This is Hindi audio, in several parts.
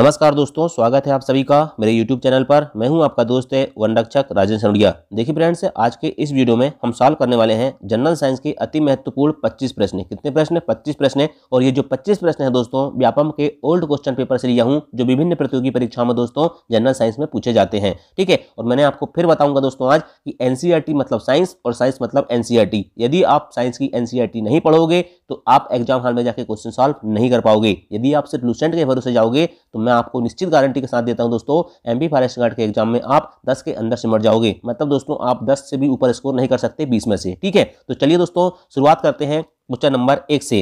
नमस्कार दोस्तों स्वागत है आप सभी का मेरे YouTube चैनल पर मैं हूं आपका दोस्त है वन रक्षक राजेंद्र सरोडिया देखिए फ्रेंड्स आज के इस वीडियो में हम सॉल्व करने वाले हैं जनरल साइंस के अति महत्वपूर्ण 25 प्रश्न कितने प्रश्न 25 प्रश्न है और ये जो 25 प्रश्न है दोस्तों व्यापम के ओल्ड क्वेश्चन पेपर से लिया हूँ जो विभिन्न प्रतियोगी परीक्षाओं में दोस्तों जनरल साइंस में पूछे जाते हैं ठीक है और मैंने आपको फिर बताऊंगा दोस्तों आज की एनसीआर e मतलब साइंस और साइंस मतलब एनसीआर e यदि आप साइंस की एनसीआर e नहीं पढ़ोगे तो आप एग्जाम हॉल में जाकर क्वेश्चन सॉल्व नहीं कर पाओगे यदि आप सिर्फ लूसेंट के भरोसे जाओगे तो मैं आपको निश्चित गारंटी के साथ देता हूँ दोस्तों एम बी फॉरेस्ट गार्ड के एग्जाम में आप दस के अंदर सिमट जाओगे मतलब दोस्तों आप दस से भी ऊपर स्कोर नहीं कर सकते बीस में से ठीक है तो चलिए दोस्तों शुरुआत करते हैं क्वेश्चन नंबर एक से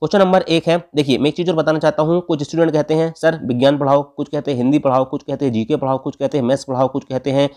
क्वेश्चन नंबर एक है देखिए मैं एक चीज़ और बताना चाहता हूँ कुछ स्टूडेंट कहते हैं सर विज्ञान पढ़ाओ कुछ कहते हैं हिंदी पढ़ाओ कुछ कहते हैं जीके पढ़ाओ कुछ कहते हैं मैथ्स पढ़ाओ कुछ कहते हैं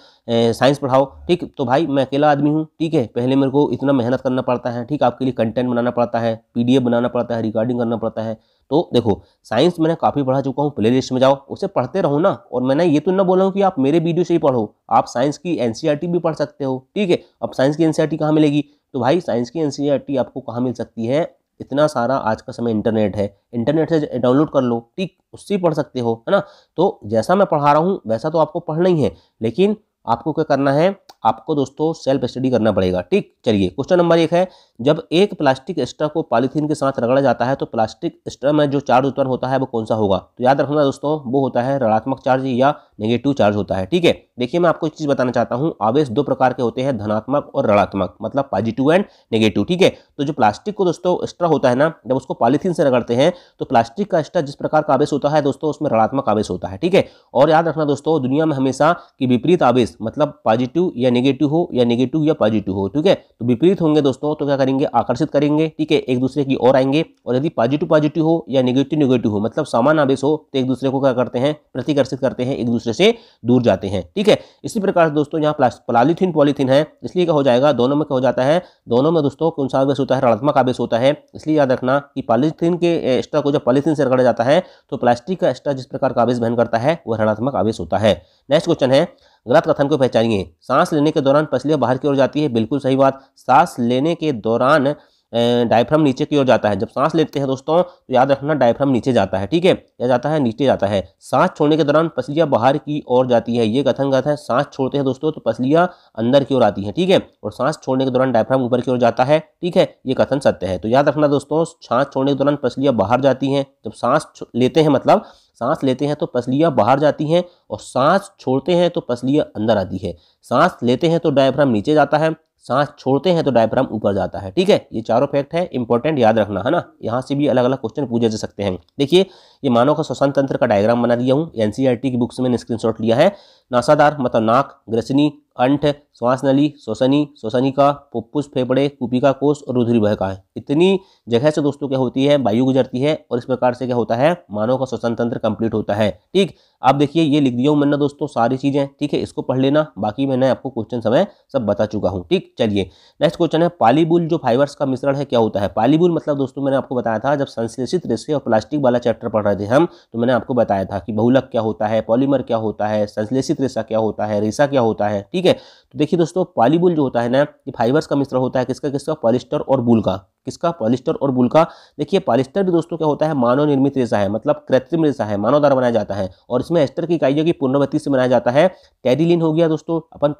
साइंस पढ़ाओ ठीक तो भाई मैं अकेला आदमी हूँ ठीक है पहले मेरे को इतना मेहनत करना पड़ता है ठीक आपके लिए कंटेंट बनाना पड़ता है पी बनाना पड़ता है रिकॉर्डिंग करना पड़ता है तो देखो साइंस मैंने काफ़ी पढ़ा चुका हूँ प्ले लिस्ट में जाओ उसे पढ़ते रहो ना और मैंने ये तो ना बोला हूँ कि आप मेरे वीडियो से ही पढ़ो आप साइंस की एन e भी पढ़ सकते हो ठीक है अब साइंस की एन सी e कहाँ मिलेगी तो भाई साइंस की एन e आपको कहाँ मिल सकती है इतना सारा आज का समय इंटरनेट है इंटरनेट से डाउनलोड कर लो ठीक उससे पढ़ सकते हो है ना तो जैसा मैं पढ़ा रहा हूँ वैसा तो आपको पढ़ना ही है लेकिन आपको क्या करना है आपको दोस्तों सेल्फ स्टडी करना पड़ेगा ठीक चलिए क्वेश्चन नंबर एक है जब एक प्लास्टिक स्ट्रा को पॉलीथीन के साथ रगड़ा जाता है तो प्लास्टिक स्ट्रा में जो चार्ज उत्पन्न होता है वो कौन सा होगा तो याद रखना दोस्तों वो होता है ऋणात्मक चार्ज या नेगेटिव चार्ज होता है ठीक है देखिए मैं आपको एक चीज़ बताना चाहता हूँ आवेश दो प्रकार के होते हैं धनात्मक और ऋणात्मक मतलब पॉजिटिव एंड नेगेटिव ठीक है तो जो प्लास्टिक को दोस्तों एक्स्ट्रा होता है ना जब उसको पॉलीथीन से रगड़ते हैं तो प्लास्टिक का एक्स्ट्रा जिस प्रकार का आवेश होता है दोस्तों उसमें ऋणात्मक आवेश होता है ठीक है और याद रखना दोस्तों दुनिया में हमेशा कि विपरीत आवेश मतलब पॉजिटिव या नेगेटिव हो या नेगेटिव या पॉजिटिव हो ठीक है तो विपरीत होंगे दोस्तों तो क्या करेंगे आकर्षित करेंगे ठीक है एक दूसरे की ओर आएंगे और यदि पॉजिटिव पॉजिटिव हो या नेगेटिव नेगेटिव हो मतलब समान आवेश हो तो एक दूसरे को क्या करते हैं प्रतिकर्षित करते हैं एक दूसरे दूसरे से दूर जाते हैं ठीक है इसी प्रकार से दोस्तों यहाँ पलालीथिन पॉलीथिन है इसलिए क्या हो जाएगा दोनों में क्या हो जाता है दोनों में दोस्तों कौन सा आवेश होता है रणात्मक आवेश होता है इसलिए याद रखना कि पॉलीथिन के एक्स्ट्रा को जब पॉलीथिन से रगड़ा जाता है तो प्लास्टिक का एक्स्ट्रा जिस प्रकार का आवेश बहन करता है वह रणात्मक आवेश होता है नेक्स्ट क्वेश्चन है गलत कथन को पहचानिए सांस लेने के दौरान पसलियाँ बाहर की ओर जाती है बिल्कुल सही बात सांस लेने के दौरान डायफ्राम नीचे की ओर जाता है जब सांस लेते हैं दोस्तों तो याद रखना डायफ्राम नीचे जाता है ठीक है या जाता है नीचे जाता है सांस छोड़ने के दौरान पसलियाँ बाहर की ओर जाती है ये कथन गत है सांस छोड़ते हैं दोस्तों तो पसलियाँ अंदर की ओर आती हैं ठीक है और सांस छोड़ने के दौरान डायफ्राम ऊपर की ओर जाता है ठीक है ये कथन सत्य है तो याद रखना दोस्तों सांस छोड़ने के दौरान पसलियाँ बाहर जाती हैं जब सांस लेते हैं मतलब सांस लेते हैं तो पसलियाँ बाहर जाती हैं और सांस छोड़ते हैं तो पसलियाँ अंदर आती है सांस लेते हैं तो डायफ्राम नीचे जाता है सांस छोड़ते हैं तो डायफ्राम ऊपर जाता है ठीक है ये चारों फैक्ट है इंपॉर्टेंट याद रखना है ना यहाँ से भी अलग अलग क्वेश्चन पूछे जा सकते हैं देखिए ये मानव का श्वसन तंत्र का डायग्राम बना दिया हूँ एनसीईआरटी e की बुक्स में स्क्रीनशॉट लिया है नासादार मतलब नाक ग्रसनी कंठ श्वास नली श्वसनी श्वसनिका पुप्पुस फेफड़े कुपिका कोष और रुधिर बह का इतनी जगह से दोस्तों क्या होती है वायु गुजरती है और इस प्रकार से क्या होता है मानव का श्वसन तंत्र कंप्लीट होता है ठीक आप देखिए ये लिख दिया हूँ मैंने दोस्तों सारी चीज़ें ठीक है इसको पढ़ लेना बाकी मैंने आपको क्वेश्चन समय सब बता चुका हूँ ठीक चलिए नेक्स्ट क्वेश्चन है पालीबुल जो फाइबर्स का मिश्रण है क्या होता है पालीबुल मतलब दोस्तों मैंने आपको बताया था जब संश्लेषित रेसे और प्लास्टिक वाला चैप्टर पढ़ रहे थे हम तो मैंने आपको बताया था कि बहुलक क्या होता है पॉलीमर क्या होता है संश्लेषित रेसा क्या होता है रेसा क्या होता है ठीक है है तो देखिए दोस्तों पॉलीबुल जो होता है ना ये फाइबर्स का मिश्रण होता है किसका किसका पॉलिस्टर और बुल का किसका पॉलिस्टर और बुल का देखिए पॉलिस्टर भी दोस्तों क्या होता है मानव निर्मित रेसा है मतलब कृत्रिम रेसा है मानव द्वारा बनाया जाता है और इसमें एस्टर की इकाइयों की पुनर्वृत्ति से बनाया जाता है टेरिलिन हो गया दोस्तों अपन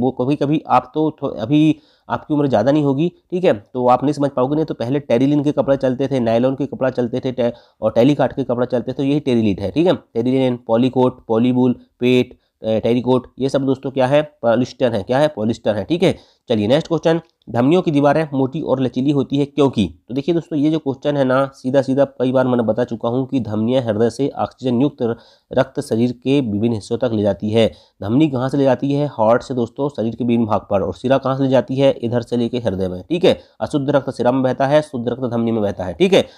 वो कभी कभी आप तो अभी आपकी उम्र ज़्यादा नहीं होगी ठीक है तो आप नहीं समझ पाओगे नहीं तो पहले टेरिलिन के कपड़े चलते थे नायलॉन के कपड़ा चलते थे और टेलीकाट के कपड़ा चलते थे तो यही टेरिलिट है ठीक है टेरिलिन पॉलीकोट पॉलीबुल पेट टेरिकोट ये सब दोस्तों क्या है पॉलिस्टर है क्या है पॉलिस्टर है ठीक है चलिए नेक्स्ट क्वेश्चन धमनियों की दीवारें मोटी और लचीली होती है क्योंकि तो देखिए दोस्तों ये जो क्वेश्चन है ना सीधा सीधा कई बार मैंने बता चुका हूँ कि धमनियाँ हृदय से ऑक्सीजन युक्त रक्त शरीर के विभिन्न हिस्सों तक ले जाती है धमनी कहाँ से ले जाती है हार्ट से दोस्तों शरीर के विभिन्न भाग पर और सिरा कहाँ से ले जाती है इधर से लेके हृदय में ठीक है अशुद्ध रक्त सिरा में बहता है शुद्ध रक्त धमनी में बहता है ठीक है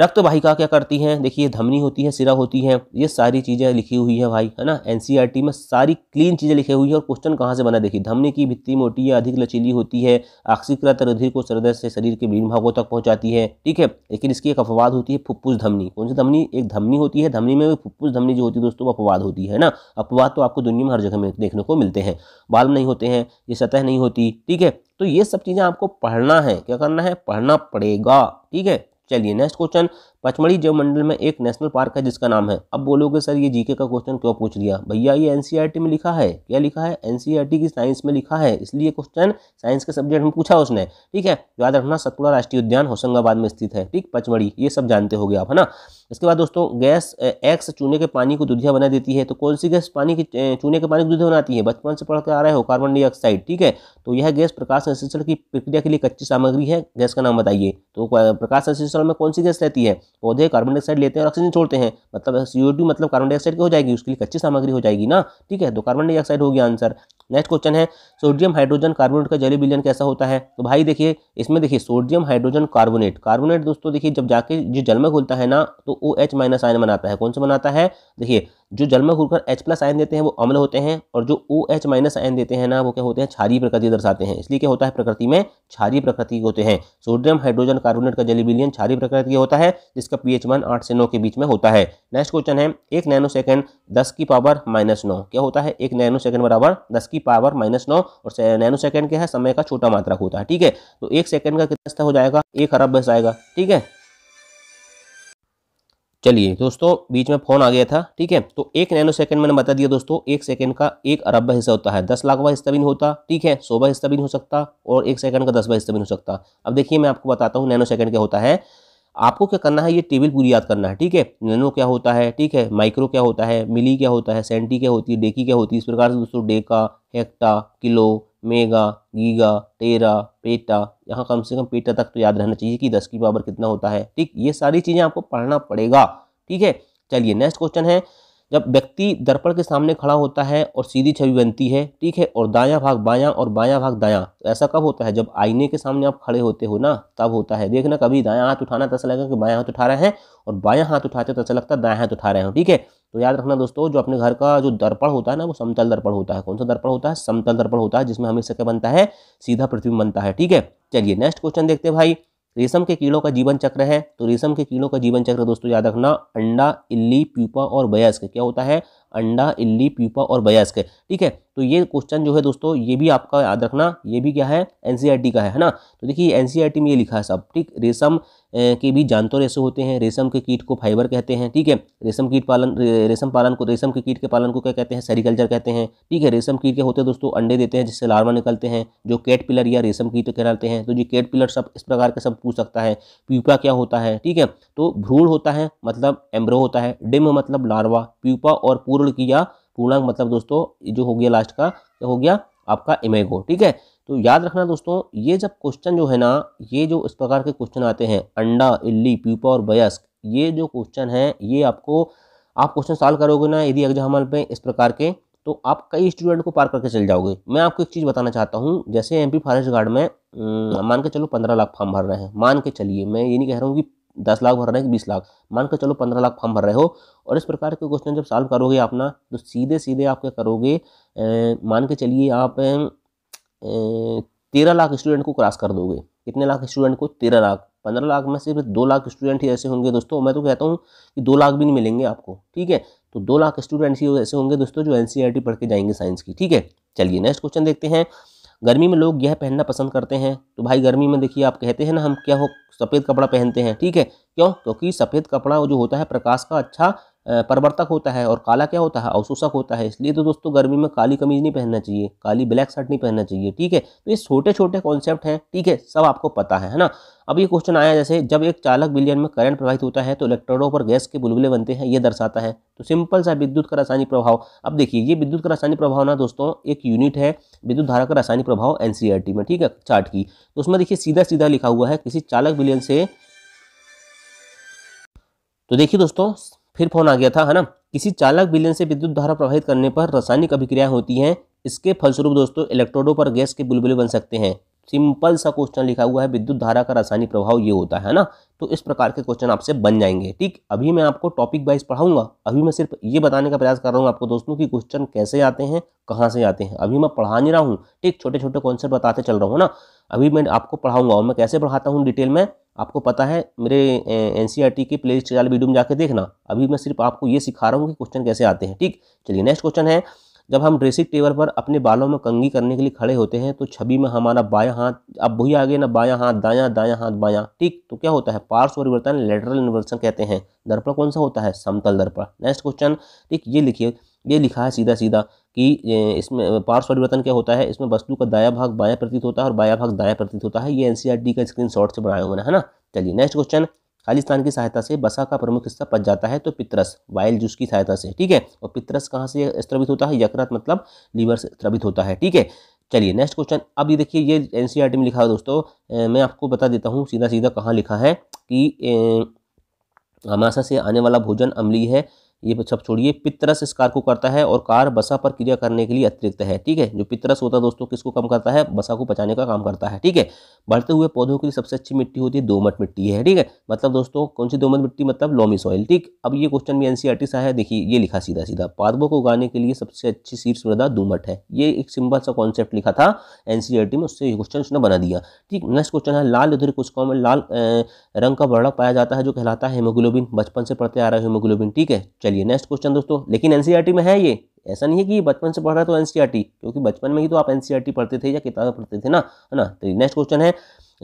रक्तवाहिका क्या करती हैं देखिए धमनी होती है सिरा होती है ये सारी चीज़ें लिखी हुई है भाई है ना एन e में सारी क्लीन चीज़ें लिखी हुई है और क्वेश्चन कहाँ से बना देखिए धमनी की भित्ती मोटी या अधिक लचीली होती है आक्सीकृत रधिर को सरदर से शरीर के विभिन्न भागों तक पहुँचाती है ठीक है लेकिन इसकी एक अपवाद होती है फुप्फुस धमनी कौन सी धमनी एक धमनी होती है धमनी में फुप्फुस धमनी जो होती है दोस्तों वो अपवाद होती है ना अपवाद तो आपको दुनिया में हर जगह में देखने को मिलते हैं बाल नहीं होते हैं ये सतह नहीं होती ठीक है तो ये सब चीज़ें आपको पढ़ना है क्या करना है पढ़ना पड़ेगा ठीक है चलिए नेक्स्ट क्वेश्चन पचमढ़ी जैव मंडल में एक नेशनल पार्क है जिसका नाम है अब बोलोगे सर ये जीके का क्वेश्चन क्यों पूछ लिया भैया ये एनसीईआरटी e में लिखा है क्या लिखा है एनसीईआरटी e की साइंस में लिखा है इसलिए क्वेश्चन साइंस के सब्जेक्ट में पूछा उसने ठीक है याद रखना सतपुड़ा राष्ट्रीय उद्यान होशंगाबाद में स्थित है ठीक पचमढ़ी ये सब जानते हो आप है ना इसके बाद दोस्तों गैस एक्स चूने के पानी को दुधिया बना देती है तो कौन सी गैस पानी की चूने के पानी को दुधिया बनाती है बचपन से पढ़ कर आ रहे हो कार्बन डाइऑक्साइड ठीक है तो यह गैस प्रकाश संश्लेषण की प्रक्रिया के लिए कच्ची सामग्री है गैस का नाम बताइए तो प्रकाश संश्लेषण में कौन सी गैस रहती है पौधे कार्बन डाइऑक्साइड लेते हैं और ऑक्सीजन छोड़ते हैं मतलब टू मतलब कार्बन डाइऑक्साइड की हो जाएगी उसके लिए कच्ची सामग्री हो जाएगी ना ठीक है तो कार्बन डाइऑक्साइड हो गया आंसर नेक्स्ट क्वेश्चन है सोडियम हाइड्रोजन कार्बोनेट का जली बिलियन कैसा होता है तो भाई देखिए इसमें देखिए सोडियम हाइड्रोजन कार्बोनेट कार्बोनेट दोस्तों देखिए जब जाके जो जल में खुलता है ना तो ओ एच माइनस आयन बनाता है कौन सा बनाता है देखिए जो जल में घुलकर एच प्लस आयन देते हैं वो अम्ल होते हैं और जो ओ एच माइनस आयन देते हैं ना वो क्या होते हैं छारी प्रकृति दर्शाते हैं इसलिए क्या होता है प्रकृति में छारी प्रकृति होते हैं सोडियम हाइड्रोजन कार्बोनेट का जलीबिलियन छारी प्रकृति होता है जिसका पीएच वन आठ से नौ के बीच में होता है नेक्स्ट क्वेश्चन है एक नैनो सेकेंड दस की पावर माइनस नौ क्या होता है एक नैनो सेकेंड बराबर दस की पावर माइनस नौ और नैनो सेकेंड क्या है समय का छोटा मात्रा होता है ठीक है तो एक सेकेंड का कितना हो जाएगा एक अरब बस आएगा ठीक है चलिए दोस्तों बीच में फोन आ गया था ठीक है तो एक नैनो सेकंड मैंने बता दिया दोस्तों एक सेकंड का एक अरब हिस्सा होता है दस लाखवा हिस्सा भी नहीं होता ठीक है सौ हिस्सा भी नहीं हो सकता और एक सेकंड का दस हिस्सा भी नहीं हो सकता अब देखिए मैं आपको बताता हूँ नैनो सेकंड क्या होता है आपको क्या करना है ये टेबल पूरी याद करना है ठीक है नैनो क्या होता है ठीक है माइक्रो क्या होता है मिली क्या होता है सेंटी क्या होती है डेकी क्या होती है इस प्रकार से दोस्तों deca hecto kilo mega giga tera peta यहाँ कम से कम पेटा तक तो याद रहना चाहिए कि दस की पावर कितना होता है ठीक ये सारी चीज़ें आपको पढ़ना पड़ेगा ठीक है चलिए नेक्स्ट क्वेश्चन है जब व्यक्ति दर्पण के सामने खड़ा होता है और सीधी छवि बनती है ठीक है और दायां भाग बायां और बायां भाग दायां तो ऐसा कब होता है जब आईने के सामने आप खड़े होते हो ना तब होता है देखना कभी दायां हाथ उठाना तो ऐसा लगेगा कि बायां हाथ उठा रहे हैं और बायां हाथ उठाते तो ऐसा लगता है दायां हाथ उठा रहे हो ठीक है तो याद रखना दोस्तों जो अपने घर का जो दर्पण होता है ना वो समतल दर्पण होता है कौन सा दर्पण होता है समतल दर्पण होता है जिसमें हमेशा क्या बनता है सीधा प्रतिबिंब बनता है ठीक है चलिए नेक्स्ट क्वेश्चन देखते हैं भाई रेशम के कीड़ों का जीवन चक्र है तो रेशम के कीड़ों का जीवन चक्र दोस्तों याद रखना अंडा इल्ली प्यूपा और वयस्क क्या होता है अंडा इल्ली प्यूपा और बयास्क है ठीक है तो ये क्वेश्चन जो है दोस्तों ये भी आपका याद रखना ये भी क्या है एन e का है है ना तो देखिए एन e में ये लिखा है सब ठीक रेशम के भी जानतर ऐसे होते हैं रेशम के कीट को फाइबर कहते हैं ठीक है रेशम कीट पालन रे, रेशम पालन को रेशम के कीट के पालन को क्या कहते हैं सेरिकल्चर कहते हैं ठीक है रेशम कीट के होते हैं दोस्तों अंडे देते हैं जिससे लार्वा निकलते हैं जो कैट पिलर या रेशम कीट कहलाते हैं तो जी कैट पिलर सब इस प्रकार के सब पूछ सकता है प्यूपा क्या होता है ठीक है तो भ्रूण होता है मतलब एम्ब्रो होता है डिम मतलब लार्वा प्यूपा और पूर्ण पूर्ण किया पूर्णांक मतलब दोस्तों जो हो गया लास्ट का क्या हो गया आपका इमेगो ठीक है तो याद रखना दोस्तों ये जब क्वेश्चन जो है ना ये जो इस प्रकार के क्वेश्चन आते हैं अंडा इल्ली पीपा और वयस्क ये जो क्वेश्चन है ये आपको आप क्वेश्चन सॉल्व करोगे ना यदि एग्जाम हॉल पर इस प्रकार के तो आप कई स्टूडेंट को पार करके चल जाओगे मैं आपको एक चीज़ बताना चाहता हूँ जैसे एमपी फॉरेस्ट गार्ड में मान के चलो पंद्रह लाख फॉर्म भर रहे हैं मान के चलिए मैं ये नहीं कह रहा हूँ कि दस लाख भर रहे हैं कि बीस लाख मान कर चलो पंद्रह लाख फॉर्म भर रहे हो और इस प्रकार के क्वेश्चन जब सॉल्व करोगे अपना तो सीधे सीधे आप क्या करोगे मान के चलिए आप तेरह लाख स्टूडेंट को क्रॉस कर दोगे कितने लाख स्टूडेंट को तेरह लाख पंद्रह लाख में सिर्फ दो लाख स्टूडेंट ही ऐसे होंगे दोस्तों मैं तो कहता हूँ कि दो लाख भी नहीं मिलेंगे आपको ठीक है तो दो लाख स्टूडेंट्स ही ऐसे होंगे दोस्तों जो एन e पढ़ के जाएंगे साइंस की ठीक है चलिए नेक्स्ट क्वेश्चन देखते हैं गर्मी में लोग यह पहनना पसंद करते हैं तो भाई गर्मी में देखिए आप कहते हैं ना हम क्या हो सफ़ेद कपड़ा पहनते हैं ठीक है क्यों क्योंकि सफ़ेद कपड़ा जो होता है प्रकाश का अच्छा परवर्तक होता है और काला क्या होता है अवशोषक होता है इसलिए तो दोस्तों गर्मी में काली कमीज नहीं पहनना चाहिए काली ब्लैक शर्ट नहीं पहनना चाहिए ठीक है तो ये छोटे छोटे कॉन्सेप्ट हैं ठीक है सब आपको पता है है ना अब ये क्वेश्चन आया जैसे जब एक चालक बिलियन में करंट प्रवाहित होता है तो इलेक्ट्रोडों पर गैस के बुलबुले बनते हैं ये दर्शाता है तो सिंपल सा विद्युत का रासायनिक प्रभाव अब देखिए ये विद्युत का रासायनिक प्रभाव ना दोस्तों एक यूनिट है विद्युत धारा का रासायनिक प्रभाव एन e में ठीक है चार्ट की तो उसमें देखिए सीधा सीधा लिखा हुआ है किसी चालक बिलियन से तो देखिए दोस्तों फिर फोन आ गया था है ना किसी चालक बिलियन से विद्युत धारा प्रवाहित करने पर रासायनिक अभिक्रिया होती है इसके फलस्वरूप दोस्तों इलेक्ट्रोडों पर गैस के बुलबुले बन सकते हैं सिंपल सा क्वेश्चन लिखा हुआ है विद्युत धारा का रासायनिक प्रभाव ये होता है ना तो इस प्रकार के क्वेश्चन आपसे बन जाएंगे ठीक अभी मैं आपको टॉपिक वाइज पढ़ाऊंगा अभी मैं सिर्फ ये बताने का प्रयास कर रहा हूँ आपको दोस्तों कि क्वेश्चन कैसे आते हैं कहाँ से आते हैं अभी मैं पढ़ा नहीं रहा हूँ ठीक छोटे छोटे कॉन्सेप्ट बताते चल रहा हूँ ना अभी मैं आपको पढ़ाऊंगा और मैं कैसे पढ़ाता हूँ डिटेल में आपको पता है मेरे N C R T playlist वाले वीडियो में जाकर देखना अभी मैं सिर्फ आपको ये सिखा रहा हूँ कि क्वेश्चन कैसे आते हैं ठीक चलिए नेक्स्ट क्वेश्चन है जब हम ड्रेसिंग टेबल पर अपने बालों में कंगी करने के लिए खड़े होते हैं तो छवि में हमारा बाया हाथ अब वही आगे ना बाया हाथ दायां दायां हाथ बायां ठीक तो क्या होता है पार्श्व परिवर्तन लेटरल इन्वर्सन कहते हैं दर्पण कौन सा होता है समतल दर्पण नेक्स्ट क्वेश्चन ठीक ये लिखिए ये लिखा है सीधा सीधा कि इसमें पार्श्व परिवर्तन क्या होता है इसमें वस्तु का दाया भाग बाया प्रतीत होता है और बाया भाग दाया प्रतीत होता है ये एनसीईआरटी e का स्क्रीन से बनाया हुआ है ना चलिए नेक्स्ट क्वेश्चन खालिस्तान की सहायता से बसा का प्रमुख हिस्सा पच जाता है तो पितरस वाइल जूस की सहायता से ठीक है और पितरस कहाँ से स्त्रवित होता है यकृत मतलब लीवर से स्त्रवित होता है ठीक है चलिए नेक्स्ट क्वेश्चन अब ये देखिए ये एन e में लिखा है दोस्तों मैं आपको बता देता हूँ सीधा सीधा कहाँ लिखा है कि हमासा से आने वाला भोजन अमली है ये सब छोड़िए पितरस इस कार को करता है और कार बसा पर क्रिया करने के लिए अतिरिक्त है ठीक है जो पितरस होता है दोस्तों किसको कम करता है बसा को बचाने का काम करता है ठीक है बढ़ते हुए पौधों के लिए सबसे अच्छी मिट्टी होती है दोमट मिट्टी है ठीक है मतलब दोस्तों कौन सी दोमट मिट्टी मतलब लोमी सॉइल ठीक अब ये क्वेश्चन भी एनसीआरटी सा है देखिए ये लिखा सीधा सीधा पादपों को उगाने के लिए सबसे अच्छी शीर्ष मृदा दोमट है ये एक सिंपल सा कॉन्सेप्ट लिखा था एनसीआरटी में उससे क्वेश्चन उसने बना दिया ठीक नेक्स्ट क्वेश्चन है लाल उधर कोशिकाओं में लाल रंग का वर्णक पाया जाता है जो कहलाता है हेमोग्लोबिन बचपन से पढ़ते आ रहे है हेमोग्लोबिन ठीक है चलिए नेक्स्ट क्वेश्चन दोस्तों लेकिन एनसीईआरटी e में है ये ऐसा नहीं है कि बचपन से पढ़ रहा है तो एनसीईआरटी e क्योंकि बचपन में ही तो आप एनसीईआरटी e पढ़ते थे या किताबें पढ़ते थे ना है ना तो नेक्स्ट क्वेश्चन है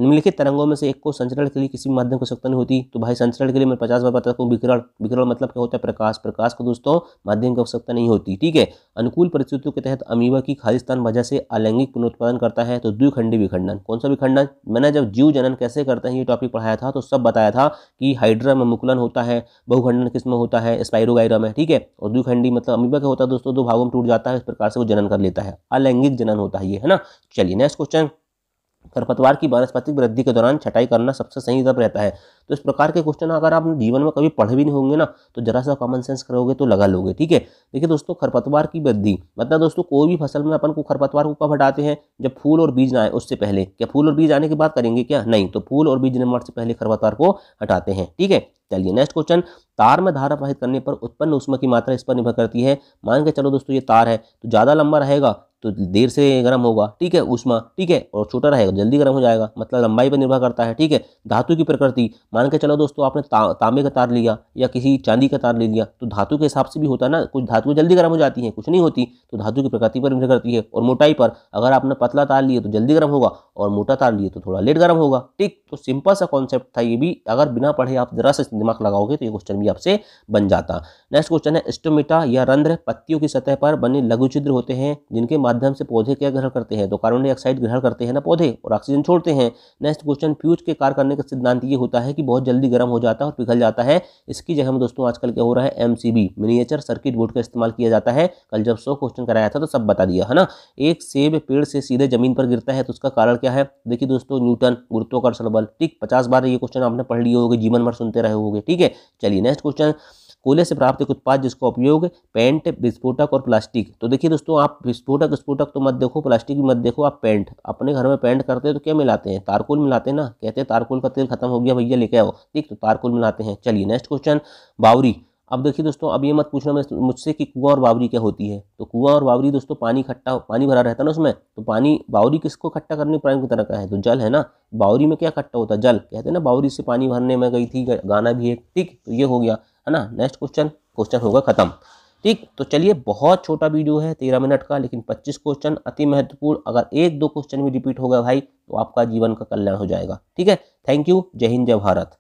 निम्नलिखित तरंगों में से एक को संचरण के लिए किसी भी माध्यम की सकता नहीं होती तो भाई संचरण के लिए मैं पचास बार बताता हूँ विकरण विकरण मतलब क्या होता है प्रकाश प्रकाश को दोस्तों माध्यम की आवश्यकता नहीं होती ठीक है अनुकूल परिस्थितियों के तहत अमीबा की खालिस्तान वजह से अलैंगिक पुनरुत्पादन करता है तो द्विखंडी विखंडन कौन सा विखंडन मैंने जब जीव जनन कैसे करते हैं ये टॉपिक पढ़ाया था तो सब बताया था कि हाइड्रा में मुकुलन होता है बहुखंडन किस में होता है स्पाइरोगाइरा में ठीक है और द्विखंडी मतलब अमीबा क्या होता है दोस्तों दो भागों में टूट जाता है इस प्रकार से वो जनन कर लेता है अलैंगिक जनन होता है ये है ना चलिए नेक्स्ट क्वेश्चन खरपतवार की वनस्पतिक वृद्धि के दौरान छटाई करना सबसे सही कदम रहता है तो इस प्रकार के क्वेश्चन अगर आप जीवन में कभी पढ़े भी नहीं होंगे ना तो जरा सा कॉमन सेंस करोगे तो लगा लोगे ठीक है देखिए दोस्तों खरपतवार की वृद्धि मतलब दोस्तों कोई भी फसल में अपन को खरपतवार को कब हटाते हैं जब फूल और बीज ना आए उससे पहले क्या फूल और बीज आने की बात करेंगे क्या नहीं तो फूल और बीज निर्माण से पहले खरपतवार को हटाते हैं ठीक है चलिए नेक्स्ट क्वेश्चन तार में धारा प्रवाहित करने पर उत्पन्न उष्मा की मात्रा इस पर निर्भर करती है मान के चलो दोस्तों ये तार है तो ज़्यादा लंबा रहेगा तो देर से गर्म होगा ठीक है उष्मा ठीक है और छोटा रहेगा जल्दी गर्म हो जाएगा मतलब लंबाई पर निर्भर करता है ठीक है धातु की प्रकृति मान के चलो दोस्तों आपने ता, तांबे का तार लिया या किसी चांदी का तार ले लिया तो धातु के हिसाब से भी होता है ना कुछ धातु जल्दी गर्म हो जाती हैं कुछ नहीं होती तो धातु की प्रकृति पर निर्भर करती है और मोटाई पर अगर आपने पतला तार लिए तो जल्दी गर्म होगा और मोटा तार लिए तो थोड़ा लेट गर्म होगा ठीक तो सिंपल सा कॉन्सेप्ट था ये भी अगर बिना पढ़े आप जरा सा दिमाग लगाओगे तो ये क्वेश्चन भी आपसे बन जाता नेक्स्ट क्वेश्चन है स्टोमिटा या रंध्र पत्तियों की सतह पर बने लघु छिद्र होते हैं जिनके माध्यम से पौधे क्या ग्रहण करते हैं तो कार्बन डाइऑक्साइड ग्रहण करते हैं ना पौधे और ऑक्सीजन छोड़ते हैं नेक्स्ट क्वेश्चन फ्यूज के कार्य करने का सिद्धांत ये होता है कि बहुत जल्दी गर्म हो जाता है और पिघल जाता है इसकी जगह में दोस्तों आजकल क्या हो रहा है एम मिनिएचर सर्किट बोर्ड का इस्तेमाल किया जाता है कल जब सौ क्वेश्चन कराया था तो सब बता दिया है ना एक सेब पेड़ से सीधे जमीन पर गिरता है तो उसका कारण क्या है देखिए दोस्तों न्यूटन गुरुत्वाकर्षण बल ठीक पचास बार ये क्वेश्चन आपने पढ़ लिए होगी जीवन भर सुनते रहे होगे ठीक है चलिए नेक्स्ट क्वेश्चन कोयले से प्राप्त एक उत्पाद जिसका उपयोग पेंट विस्फोटक और प्लास्टिक तो देखिए दोस्तों आप विस्फोटक विस्फोटक तो मत देखो प्लास्टिक भी मत देखो आप पेंट अपने घर में पेंट करते हैं तो क्या मिलाते हैं तारकोल मिलाते हैं ना कहते हैं तारकोल का तेल खत्म हो गया भैया लेके आओ ठीक तो तारकोल मिलाते हैं चलिए नेक्स्ट क्वेश्चन बावरी अब देखिए दोस्तों अब ये मत पूछना मुझसे कि कुआं और बावरी क्या होती है तो कुआं और बावरी दोस्तों पानी इकट्ठा पानी भरा रहता है ना उसमें तो पानी बावरी किसको इकट्ठा करने प्राइम की तरह का है तो जल है ना बावरी में क्या इकट्ठा होता है जल कहते हैं ना बावरी से पानी भरने में गई थी गाना भी है ठीक तो ये हो गया है ना नेक्स्ट क्वेश्चन क्वेश्चन होगा खत्म ठीक तो चलिए बहुत छोटा वीडियो है तेरह मिनट का लेकिन पच्चीस क्वेश्चन अति महत्वपूर्ण अगर एक दो क्वेश्चन भी रिपीट होगा भाई तो आपका जीवन का कल्याण हो जाएगा ठीक है थैंक यू जय हिंद जय भारत